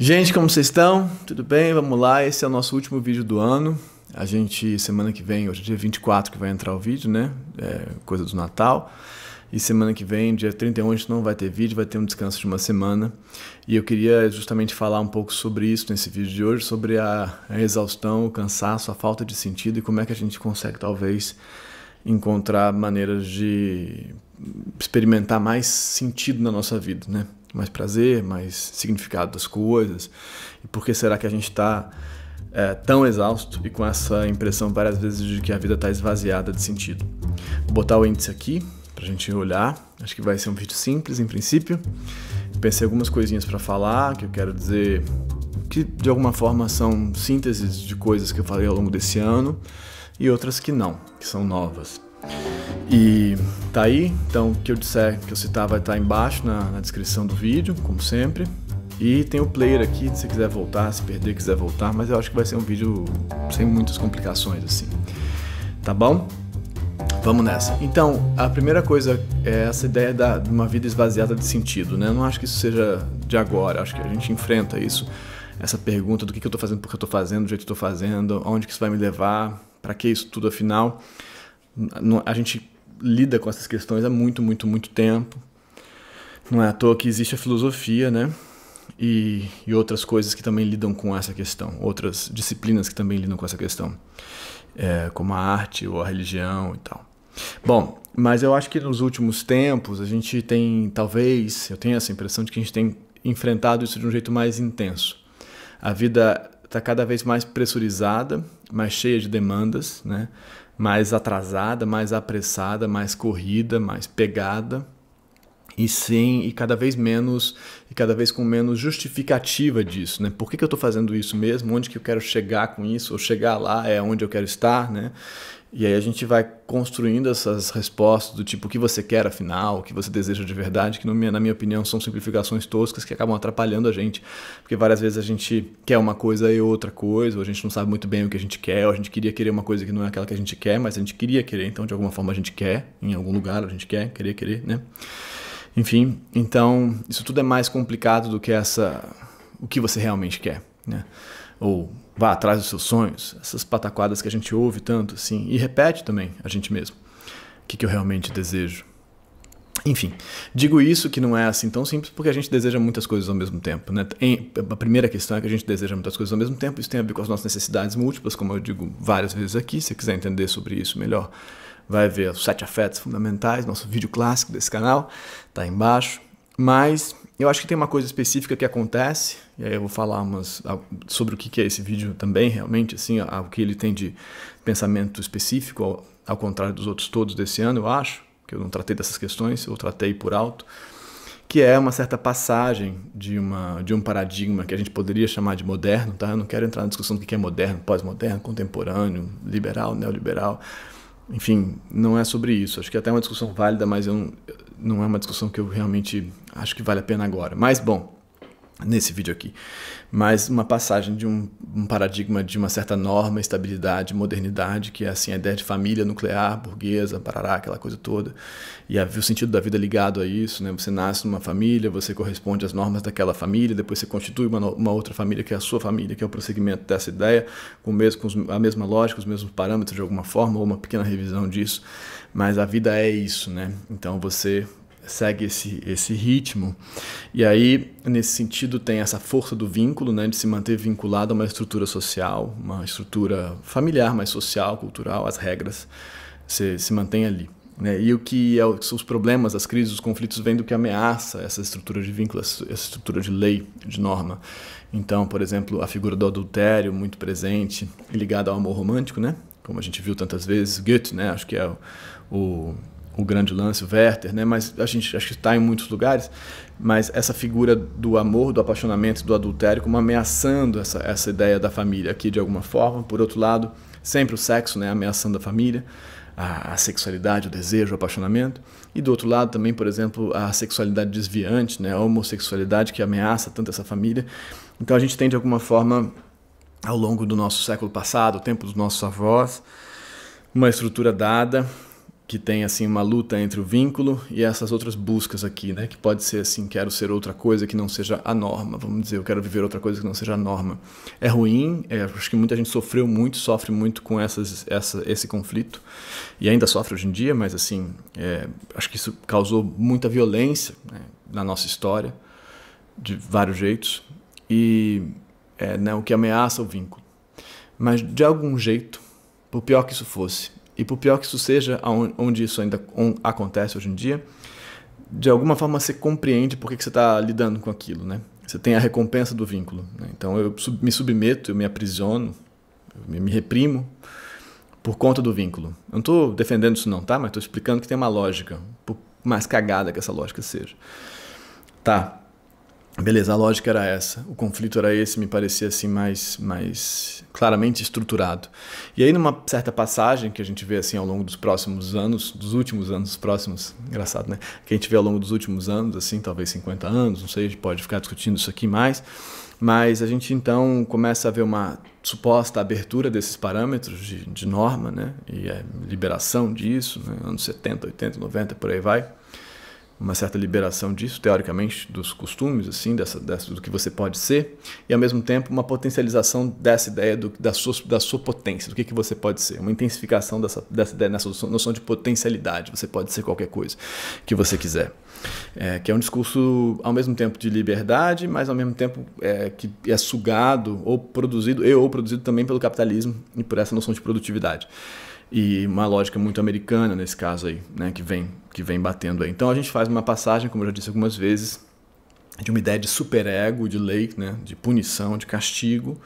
Gente, como vocês estão? Tudo bem? Vamos lá, esse é o nosso último vídeo do ano. A gente, semana que vem, hoje é dia 24 que vai entrar o vídeo, né? É coisa do Natal. E semana que vem, dia 31, a gente não vai ter vídeo, vai ter um descanso de uma semana. E eu queria justamente falar um pouco sobre isso nesse vídeo de hoje, sobre a, a exaustão, o cansaço, a falta de sentido e como é que a gente consegue talvez encontrar maneiras de experimentar mais sentido na nossa vida, né? Mais prazer, mais significado das coisas. E por que será que a gente está é, tão exausto e com essa impressão várias vezes de que a vida está esvaziada de sentido? Vou botar o índice aqui para a gente olhar. Acho que vai ser um vídeo simples em princípio. Pensei algumas coisinhas para falar que eu quero dizer que de alguma forma são sínteses de coisas que eu falei ao longo desse ano e outras que não, que são novas. E tá aí, então o que eu disser que eu citar vai estar tá embaixo na, na, descrição do vídeo, como sempre. E tem o player aqui, se quiser voltar, se perder, quiser voltar, mas eu acho que vai ser um vídeo sem muitas complicações assim. Tá bom? Vamos nessa. Então, a primeira coisa é essa ideia da, de uma vida esvaziada de sentido, né? Eu não acho que isso seja de agora, acho que a gente enfrenta isso, essa pergunta do que, que eu tô fazendo, por que eu tô fazendo, do jeito que eu tô fazendo, onde que isso vai me levar, para que isso tudo afinal? A gente lida com essas questões há muito, muito, muito tempo. Não é à toa que existe a filosofia, né? E, e outras coisas que também lidam com essa questão, outras disciplinas que também lidam com essa questão, é, como a arte ou a religião e tal. Bom, mas eu acho que nos últimos tempos a gente tem, talvez, eu tenho essa impressão de que a gente tem enfrentado isso de um jeito mais intenso. A vida está cada vez mais pressurizada, mais cheia de demandas, né? mais atrasada, mais apressada, mais corrida, mais pegada e sem e cada vez menos e cada vez com menos justificativa disso, né? Por que, que eu estou fazendo isso mesmo? Onde que eu quero chegar com isso? Ou chegar lá é onde eu quero estar, né? E aí a gente vai construindo essas respostas do tipo o que você quer afinal, o que você deseja de verdade, que na minha opinião são simplificações toscas que acabam atrapalhando a gente, porque várias vezes a gente quer uma coisa e outra coisa, ou a gente não sabe muito bem o que a gente quer, ou a gente queria querer uma coisa que não é aquela que a gente quer, mas a gente queria querer, então de alguma forma a gente quer, em algum lugar a gente quer, querer, querer, né? Enfim, então isso tudo é mais complicado do que essa o que você realmente quer, né? ou vá atrás dos seus sonhos, essas pataquadas que a gente ouve tanto assim, e repete também a gente mesmo. O que, que eu realmente desejo? Enfim, digo isso que não é assim tão simples porque a gente deseja muitas coisas ao mesmo tempo. Né? Em, a primeira questão é que a gente deseja muitas coisas ao mesmo tempo, isso tem a ver com as nossas necessidades múltiplas, como eu digo várias vezes aqui. Se você quiser entender sobre isso melhor, vai ver os sete afetos fundamentais, nosso vídeo clássico desse canal, está embaixo. Mas eu acho que tem uma coisa específica que acontece, e aí eu vou falar umas, sobre o que é esse vídeo também, realmente, assim, o que ele tem de pensamento específico, ao, ao contrário dos outros todos desse ano, eu acho, que eu não tratei dessas questões, eu tratei por alto, que é uma certa passagem de, uma, de um paradigma que a gente poderia chamar de moderno, tá? Eu não quero entrar na discussão do que é moderno, pós-moderno, contemporâneo, liberal, neoliberal, enfim, não é sobre isso. Acho que é até uma discussão válida, mas eu não, não é uma discussão que eu realmente acho que vale a pena agora. Mas, bom, nesse vídeo aqui. Mas uma passagem de um, um, paradigma de uma certa norma, estabilidade, modernidade, que é assim, a ideia de família nuclear, burguesa, parará, aquela coisa toda. E a, o sentido da vida ligado a isso, né? Você nasce numa família, você corresponde às normas daquela família, depois você constitui uma, uma outra família que é a sua família, que é o prosseguimento dessa ideia, com, mesmo, com os, a mesma lógica, os mesmos parâmetros de alguma forma, ou uma pequena revisão disso. Mas a vida é isso, né? Então você segue esse, esse ritmo. E aí, nesse sentido, tem essa força do vínculo, né, de se manter vinculado a uma estrutura social, uma estrutura familiar, mais social, cultural, as regras se, se mantém ali. Né? E o que, é, são os problemas, as crises, os conflitos vêm do que ameaça essa estrutura de vínculo, essa estrutura de lei, de norma. Então, por exemplo, a figura do adultério, muito presente, ligada ao amor romântico, né? como a gente viu tantas vezes, Goethe, né? acho que é o o grande lance, o Werther, né? mas a gente acho que está em muitos lugares, mas essa figura do amor, do apaixonamento, do adultério, como ameaçando essa, essa ideia da família aqui de alguma forma. Por outro lado, sempre o sexo né? ameaçando a família, a, a sexualidade, o desejo, o apaixonamento. E do outro lado também, por exemplo, a sexualidade desviante, né? a homossexualidade que ameaça tanto essa família. Então a gente tem de alguma forma, ao longo do nosso século passado, o tempo dos nossos avós, uma estrutura dada que tem assim uma luta entre o vínculo e essas outras buscas aqui, né? Que pode ser assim, quero ser outra coisa que não seja a norma, vamos dizer, eu quero viver outra coisa que não seja a norma. É ruim, é, acho que muita gente sofreu muito, sofre muito com essas, essa, esse conflito e ainda sofre hoje em dia, mas assim, é, acho que isso causou muita violência né? na nossa história de vários jeitos e é, né, o que ameaça o vínculo. Mas de algum jeito, por pior que isso fosse, e por pior que isso seja, onde isso ainda acontece hoje em dia, de alguma forma você compreende por que você está lidando com aquilo, né? Você tem a recompensa do vínculo. Né? Então eu me submeto, eu me aprisiono, eu me reprimo por conta do vínculo. Eu não estou defendendo isso não, tá? Mas estou explicando que tem uma lógica, por mais cagada que essa lógica seja. Tá. Beleza, a lógica era essa. O conflito era esse, me parecia assim mais, mais claramente estruturado. E aí numa certa passagem que a gente vê assim ao longo dos próximos anos, dos últimos anos próximos, engraçado, né? Que a gente vê ao longo dos últimos anos, assim, talvez 50 anos, não sei, a gente pode ficar discutindo isso aqui mais, mas a gente então começa a ver uma suposta abertura desses parâmetros de, de norma, né? E é liberação disso, né? anos 70, 80, 90, por aí vai uma certa liberação disso, teoricamente, dos costumes, assim, dessa, dessa, do que você pode ser, e ao mesmo tempo uma potencialização dessa ideia do, da, sua, da sua potência, do que, que você pode ser, uma intensificação dessa, dessa ideia, nessa noção de potencialidade, você pode ser qualquer coisa que você quiser. É, que é um discurso ao mesmo tempo de liberdade, mas ao mesmo tempo é, que é sugado ou produzido, e ou produzido também pelo capitalismo e por essa noção de produtividade. E uma lógica muito americana nesse caso aí, né, que vem que vem batendo aí. Então a gente faz uma passagem, como eu já disse algumas vezes, de uma ideia de superego, de lei, né, de punição, de castigo,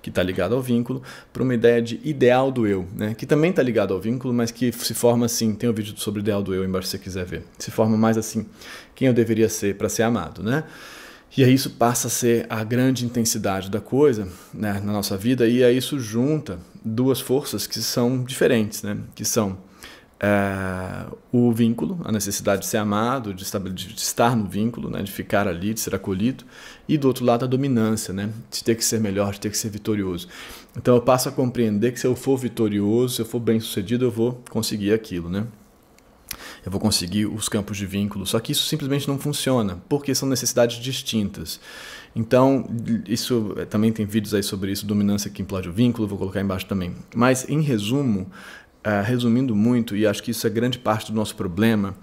que está ligado ao vínculo, para uma ideia de ideal do eu, né, que também está ligado ao vínculo, mas que se forma assim, tem um vídeo sobre ideal do eu embaixo se você quiser ver, se forma mais assim, quem eu deveria ser para ser amado, né? E aí isso passa a ser a grande intensidade da coisa né, na nossa vida, e aí isso junta duas forças que são diferentes, né, que são é, o vínculo, a necessidade de ser amado, de, de estar no vínculo, né, de ficar ali, de ser acolhido, e do outro lado a dominância, né, de ter que ser melhor, de ter que ser vitorioso. Então eu passo a compreender que se eu for vitorioso, se eu for bem sucedido, eu vou conseguir aquilo, né? Eu vou conseguir os campos de vínculo. Só que isso simplesmente não funciona, porque são necessidades distintas. Então, isso também tem vídeos aí sobre isso, dominância que implode o vínculo, vou colocar embaixo também. Mas, em resumo, ah, resumindo muito, e acho que isso é grande parte do nosso problema,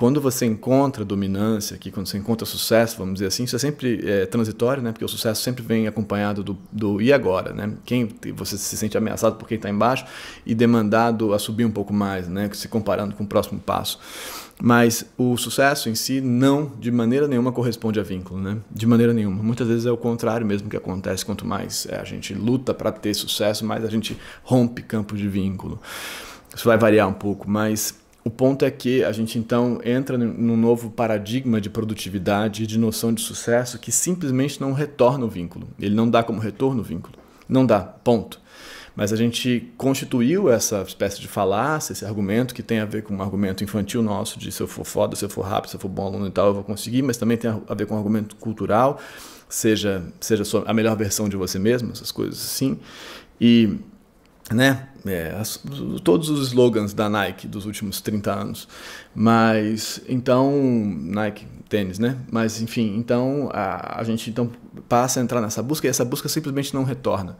quando você encontra dominância, que quando você encontra sucesso, vamos dizer assim, isso é sempre é, transitório, né? Porque o sucesso sempre vem acompanhado do, do e agora, né? Quem você se sente ameaçado por quem está embaixo e demandado a subir um pouco mais, né? Se comparando com o próximo passo. Mas o sucesso em si não, de maneira nenhuma, corresponde a vínculo, né? De maneira nenhuma. Muitas vezes é o contrário mesmo que acontece. Quanto mais é, a gente luta para ter sucesso, mais a gente rompe campos de vínculo. Isso vai variar um pouco, mas o ponto é que a gente então entra num novo paradigma de produtividade e de noção de sucesso que simplesmente não retorna o vínculo. Ele não dá como retorno o vínculo. Não dá, ponto. Mas a gente constituiu essa espécie de falácia, esse argumento que tem a ver com um argumento infantil nosso de se eu for foda, se eu for rápido, se eu for bom aluno e tal, eu vou conseguir, mas também tem a ver com um argumento cultural, seja, seja a melhor versão de você mesmo, essas coisas assim. E né? É, as, todos os slogans da Nike dos últimos 30 anos. Mas então, Nike, tênis, né? Mas enfim, então a, a gente então passa a entrar nessa busca e essa busca simplesmente não retorna.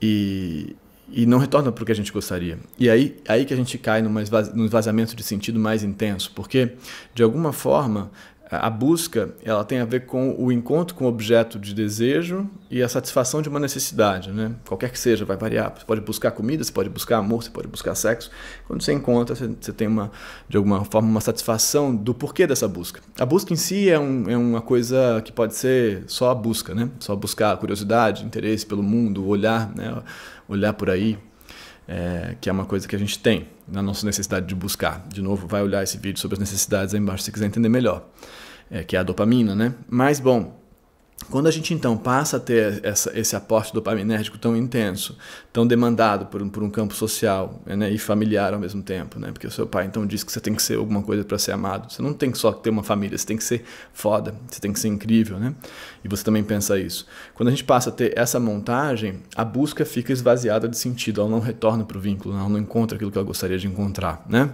E, e não retorna para o que a gente gostaria. E aí, aí que a gente cai numa esvaz, num esvaziamento de sentido mais intenso, porque de alguma forma a busca ela tem a ver com o encontro com o objeto de desejo e a satisfação de uma necessidade, né? qualquer que seja, vai variar. Você pode buscar comida, você pode buscar amor, você pode buscar sexo. Quando você encontra, você tem, uma, de alguma forma, uma satisfação do porquê dessa busca. A busca em si é, um, é uma coisa que pode ser só a busca, né? só buscar curiosidade, interesse pelo mundo, olhar, né? olhar por aí, é, que é uma coisa que a gente tem na nossa necessidade de buscar. De novo, vai olhar esse vídeo sobre as necessidades aí embaixo se quiser entender melhor, é, que é a dopamina, né? Mas, bom, quando a gente então passa a ter essa, esse aporte dopaminérgico tão intenso, tão demandado por, por um campo social né, e familiar ao mesmo tempo, né, porque o seu pai então diz que você tem que ser alguma coisa para ser amado, você não tem só que ter uma família, você tem que ser foda, você tem que ser incrível, né? e você também pensa isso. Quando a gente passa a ter essa montagem, a busca fica esvaziada de sentido, ela não retorna para o vínculo, ela não encontra aquilo que ela gostaria de encontrar. Né?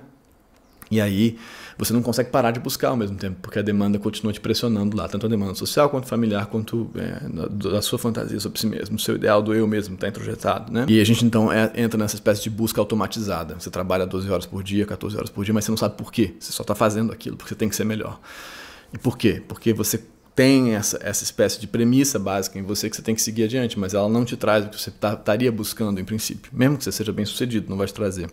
E aí você não consegue parar de buscar ao mesmo tempo, porque a demanda continua te pressionando lá, tanto a demanda social quanto familiar, quanto é, da sua fantasia sobre si mesmo, seu ideal do eu mesmo está introjetado, né? E a gente então é, entra nessa espécie de busca automatizada. Você trabalha 12 horas por dia, 14 horas por dia, mas você não sabe por quê. Você só está fazendo aquilo porque você tem que ser melhor. E por quê? Porque você tem essa, essa espécie de premissa básica em você que você tem que seguir adiante, mas ela não te traz o que você tá, estaria tá, buscando em princípio, mesmo que você seja bem sucedido, não vai te trazer.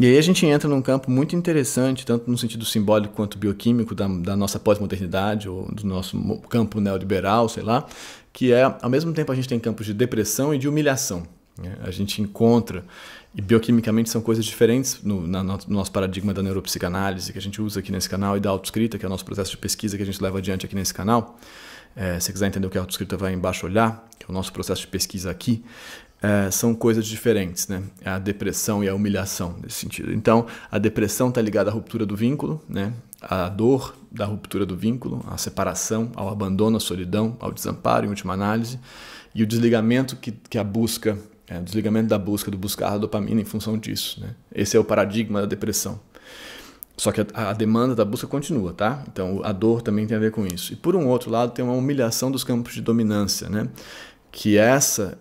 E aí a gente entra num campo muito interessante, tanto no sentido simbólico quanto bioquímico da, da nossa pós-modernidade, ou do nosso campo neoliberal, sei lá, que é, ao mesmo tempo, a gente tem campos de depressão e de humilhação. Né? A gente encontra, e bioquimicamente são coisas diferentes no, na, no nosso paradigma da neuropsicanálise, que a gente usa aqui nesse canal, e da autoescrita, que é o nosso processo de pesquisa que a gente leva adiante aqui nesse canal. É, se quiser entender o que é autoescrita, vai embaixo olhar, que é o nosso processo de pesquisa aqui é, são coisas diferentes, né? É a depressão e a humilhação nesse sentido. Então, a depressão está ligada à ruptura do vínculo, né? A dor da ruptura do vínculo, à separação, ao abandono, à solidão, ao desamparo, em última análise, e o desligamento que, que a busca, é, o desligamento da busca, do buscar a dopamina em função disso, né? Esse é o paradigma da depressão. Só que a, demanda da busca continua, tá? Então a dor também tem a ver com isso. E por um outro lado, tem uma humilhação dos campos de dominância, né? que essa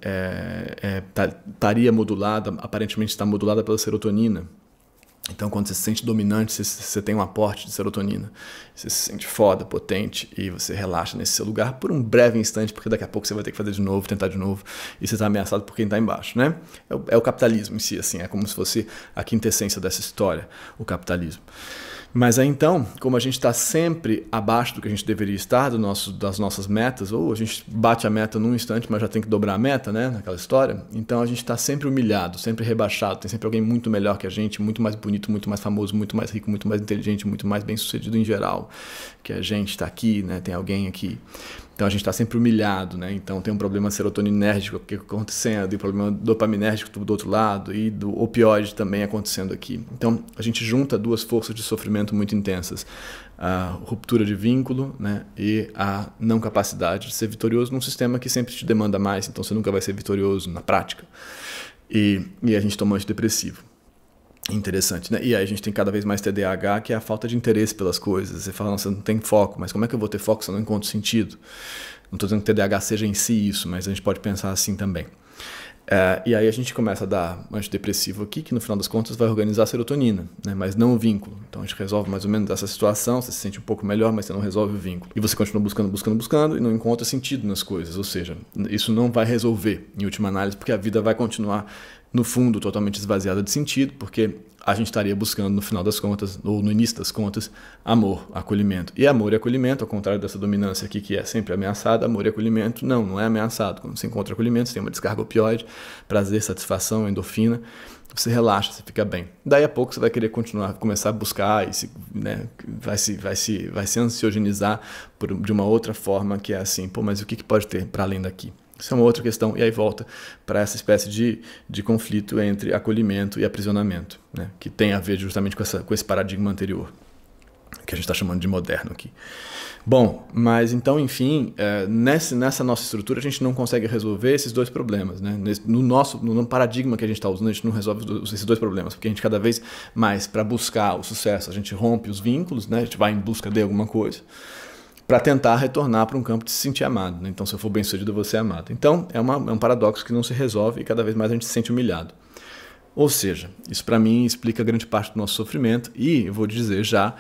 estaria é, é, tá, modulada, aparentemente está modulada pela serotonina. Então, quando você se sente dominante, você, você, tem um aporte de serotonina. Você se sente foda, potente e você relaxa nesse seu lugar por um breve instante, porque daqui a pouco você vai ter que fazer de novo, tentar de novo, e você está ameaçado por quem está embaixo, né? É o, é o capitalismo em si, assim, é como se fosse a quintessência dessa história, o capitalismo. Mas aí então, como a gente está sempre abaixo do que a gente deveria estar, do nosso, das nossas metas, ou a gente bate a meta num instante, mas já tem que dobrar a meta, né? Naquela história. Então a gente está sempre humilhado, sempre rebaixado. Tem sempre alguém muito melhor que a gente, muito mais bonito, muito mais famoso, muito mais rico, muito mais inteligente, muito mais bem sucedido em geral que a gente está aqui, né? Tem alguém aqui. Então a gente está sempre humilhado, né? Então tem um problema serotoninérgico aqui acontecendo, e problema dopaminérgico do outro lado, e do opioide também acontecendo aqui. Então a gente junta duas forças de sofrimento muito intensas: a ruptura de vínculo né? e a não capacidade de ser vitorioso num sistema que sempre te demanda mais, então você nunca vai ser vitorioso na prática. E, e a gente toma antidepressivo. Interessante, né? E aí a gente tem cada vez mais TDAH, que é a falta de interesse pelas coisas. Você fala, você não tem foco, mas como é que eu vou ter foco se eu não encontro sentido? Não estou dizendo que TDAH seja em si isso, mas a gente pode pensar assim também. É, e aí a gente começa a dar antidepressivo aqui, que no final das contas vai organizar a serotonina, né? mas não o vínculo. Então a gente resolve mais ou menos essa situação, você se sente um pouco melhor, mas você não resolve o vínculo. E você continua buscando, buscando, buscando e não encontra sentido nas coisas. Ou seja, isso não vai resolver, em última análise, porque a vida vai continuar no fundo totalmente esvaziada de sentido, porque a gente estaria buscando no final das contas, ou no início das contas, amor, acolhimento. E amor e acolhimento, ao contrário dessa dominância aqui que é sempre ameaçada, amor e acolhimento não, não é ameaçado. Quando você encontra acolhimento, você tem uma descarga opioide, prazer, satisfação, endorfina, você relaxa, você fica bem. Daí a pouco você vai querer continuar, começar a buscar e se, né, vai, se, vai, se, vai se ansiogenizar por, de uma outra forma que é assim, pô, mas o que, que pode ter para além daqui? Isso é uma outra questão, e aí volta para essa espécie de, de conflito entre acolhimento e aprisionamento, né? que tem a ver justamente com, essa, com esse paradigma anterior, que a gente está chamando de moderno aqui. Bom, mas então, enfim, é, nessa, nessa nossa estrutura a gente não consegue resolver esses dois problemas. Né? Nesse, no nosso no paradigma que a gente está usando, a gente não resolve esses dois problemas, porque a gente cada vez mais, para buscar o sucesso, a gente rompe os vínculos, né? a gente vai em busca de alguma coisa para tentar retornar para um campo de se sentir amado. Né? Então, se eu for bem-sucedido, você é amado. Então, é, uma, é um paradoxo que não se resolve e cada vez mais a gente se sente humilhado. Ou seja, isso para mim explica grande parte do nosso sofrimento e eu vou dizer já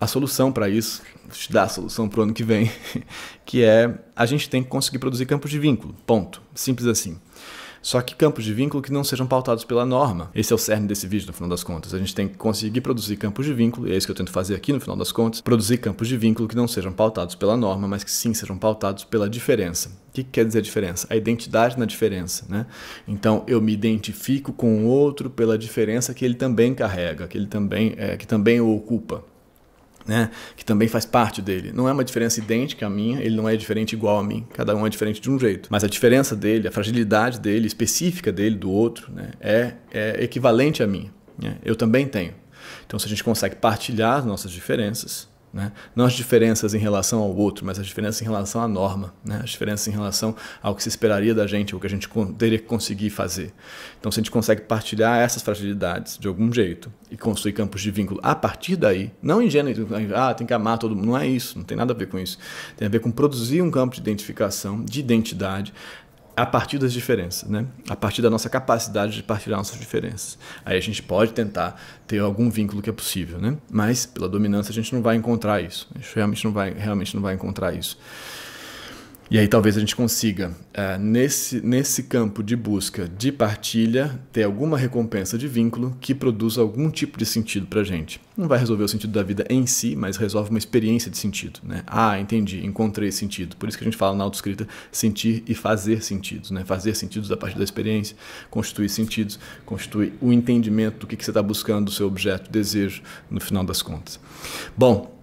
a solução para isso, te dar a solução para o ano que vem, que é a gente tem que conseguir produzir campos de vínculo. Ponto. Simples assim só que campos de vínculo que não sejam pautados pela norma. Esse é o cerne desse vídeo, no final das contas. A gente tem que conseguir produzir campos de vínculo, e é isso que eu tento fazer aqui no final das contas, produzir campos de vínculo que não sejam pautados pela norma, mas que sim sejam pautados pela diferença. O que quer dizer diferença? A identidade na diferença, né? Então, eu me identifico com o outro pela diferença que ele também carrega, que ele também, é, que também o ocupa né, que também faz parte dele. Não é uma diferença idêntica à minha, ele não é diferente igual a mim, cada um é diferente de um jeito. Mas a diferença dele, a fragilidade dele, específica dele, do outro, né, é, é, equivalente à minha. Né? Eu também tenho. Então, se a gente consegue partilhar nossas diferenças, né? Não as diferenças em relação ao outro, mas as diferenças em relação à norma, né? as diferenças em relação ao que se esperaria da gente, o que a gente teria que conseguir fazer. Então, se a gente consegue partilhar essas fragilidades de algum jeito e construir campos de vínculo a partir daí, não em gênero, ah, tem que amar todo mundo, não é isso, não tem nada a ver com isso. Tem a ver com produzir um campo de identificação, de identidade, a partir das diferenças, né? a partir da nossa capacidade de partilhar nossas diferenças. Aí a gente pode tentar ter algum vínculo que é possível, né? mas pela dominância a gente não vai encontrar isso. A gente realmente não vai, realmente não vai encontrar isso. E aí talvez a gente consiga, uh, nesse, nesse campo de busca de partilha, ter alguma recompensa de vínculo que produza algum tipo de sentido para gente. Não vai resolver o sentido da vida em si, mas resolve uma experiência de sentido. Né? Ah, entendi, encontrei sentido. Por isso que a gente fala na autoescrita sentir e fazer sentidos. Né? Fazer sentidos a partir da experiência, constituir sentidos, constituir o entendimento do que, que você está buscando, do seu objeto, desejo, no final das contas. Bom,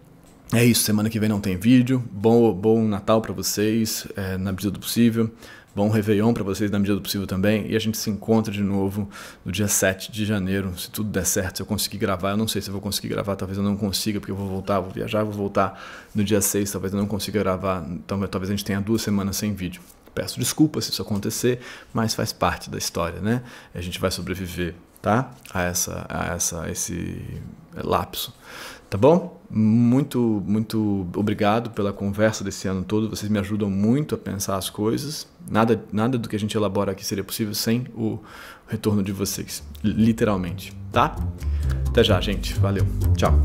é isso, semana que vem não tem vídeo. Bom, bom Natal para vocês, é, na medida do possível. Bom Réveillon para vocês, na medida do possível também. E a gente se encontra de novo no dia 7 de janeiro. Se tudo der certo, se eu conseguir gravar, eu não sei se eu vou conseguir gravar, talvez eu não consiga, porque eu vou voltar, vou viajar, vou voltar no dia 6, talvez eu não consiga gravar. Então, talvez a gente tenha duas semanas sem vídeo. Peço desculpas se isso acontecer, mas faz parte da história, né? A gente vai sobreviver, tá? A, essa, a, essa, esse lapso. Tá bom? Muito, muito obrigado pela conversa desse ano todo. Vocês me ajudam muito a pensar as coisas. Nada, nada do que a gente elabora aqui seria possível sem o retorno de vocês, literalmente, tá? Até já, gente. Valeu. Tchau.